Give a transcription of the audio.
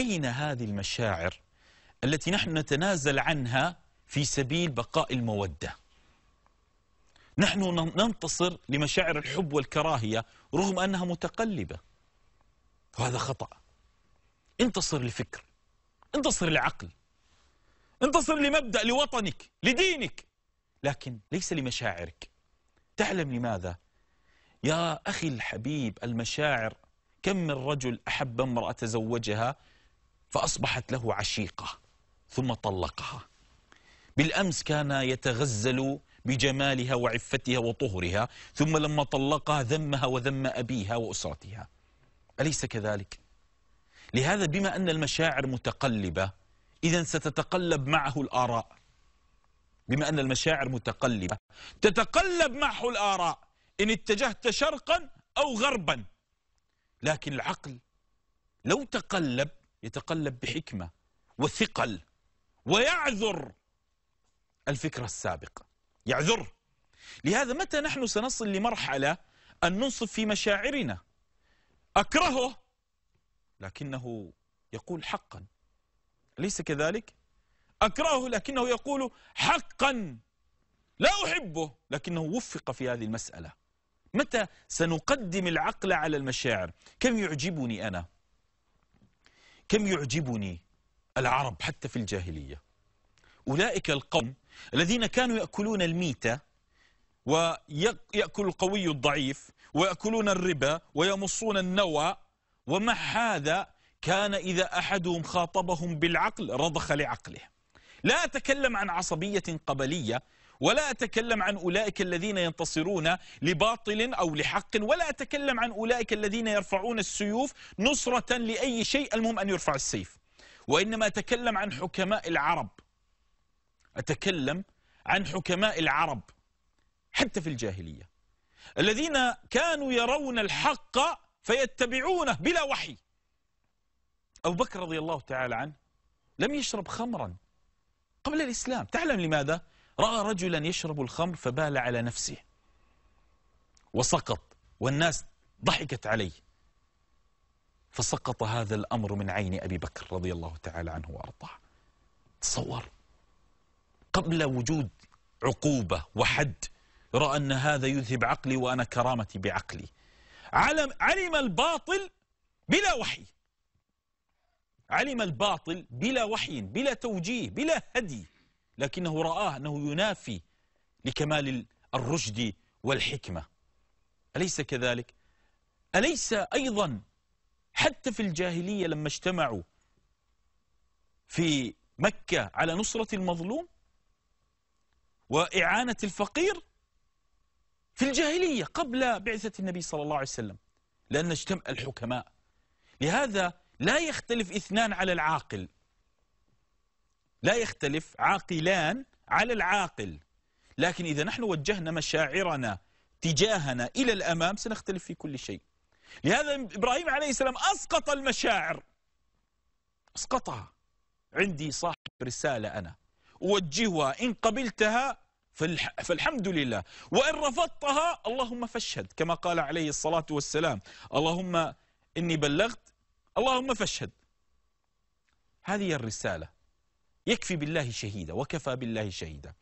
أين هذه المشاعر التي نحن نتنازل عنها في سبيل بقاء المودة نحن ننتصر لمشاعر الحب والكراهية رغم أنها متقلبة وهذا خطأ انتصر لفكر انتصر لعقل انتصر لمبدأ لوطنك لدينك لكن ليس لمشاعرك تعلم لماذا يا أخي الحبيب المشاعر كم من رجل أحب امرأة تزوجها فأصبحت له عشيقة ثم طلقها بالأمس كان يتغزل بجمالها وعفتها وطهرها ثم لما طلقها ذمها وذم أبيها وأسرتها أليس كذلك؟ لهذا بما أن المشاعر متقلبة إذا ستتقلب معه الآراء بما أن المشاعر متقلبة تتقلب معه الآراء إن اتجهت شرقا أو غربا لكن العقل لو تقلب يتقلب بحكمة وثقل ويعذر الفكرة السابقة يعذر لهذا متى نحن سنصل لمرحلة أن ننصف في مشاعرنا أكرهه لكنه يقول حقا أليس كذلك؟ أكرهه لكنه يقول حقا لا أحبه لكنه وفق في هذه المسألة متى سنقدم العقل على المشاعر كم يعجبني أنا كم يعجبني العرب حتى في الجاهلية أولئك القوم الذين كانوا يأكلون الميتة ويأكل القوي الضعيف ويأكلون الربا ويمصون النوى ومع هذا كان إذا أحدهم خاطبهم بالعقل رضخ لعقله لا أتكلم عن عصبية قبلية ولا أتكلم عن أولئك الذين ينتصرون لباطل أو لحق ولا أتكلم عن أولئك الذين يرفعون السيوف نصرة لأي شيء المهم أن يرفع السيف وإنما أتكلم عن حكماء العرب أتكلم عن حكماء العرب حتى في الجاهلية الذين كانوا يرون الحق فيتبعونه بلا وحي أبو بكر رضي الله تعالى عنه لم يشرب خمرا قبل الإسلام تعلم لماذا؟ رأى رجلا يشرب الخمر فبال على نفسه وسقط والناس ضحكت عليه فسقط هذا الأمر من عين أبي بكر رضي الله تعالى عنه وأرضاه تصور قبل وجود عقوبة وحد رأى أن هذا يذهب عقلي وأنا كرامتي بعقلي علم, علم الباطل بلا وحي علم الباطل بلا وحي بلا توجيه بلا هدي لكنه رآه أنه ينافي لكمال الرشد والحكمة أليس كذلك؟ أليس أيضا حتى في الجاهلية لما اجتمعوا في مكة على نصرة المظلوم وإعانة الفقير في الجاهلية قبل بعثة النبي صلى الله عليه وسلم لأن اجتمع الحكماء لهذا لا يختلف اثنان على العاقل لا يختلف عاقلان على العاقل لكن إذا نحن وجهنا مشاعرنا تجاهنا إلى الأمام سنختلف في كل شيء لهذا إبراهيم عليه السلام أسقط المشاعر أسقطها عندي صاحب رسالة أنا أوجهها إن قبلتها فالحمد لله وإن رفضتها اللهم فاشهد كما قال عليه الصلاة والسلام اللهم إني بلغت اللهم فاشهد هذه الرسالة يكفي بالله شهيدا وكفى بالله شهيدا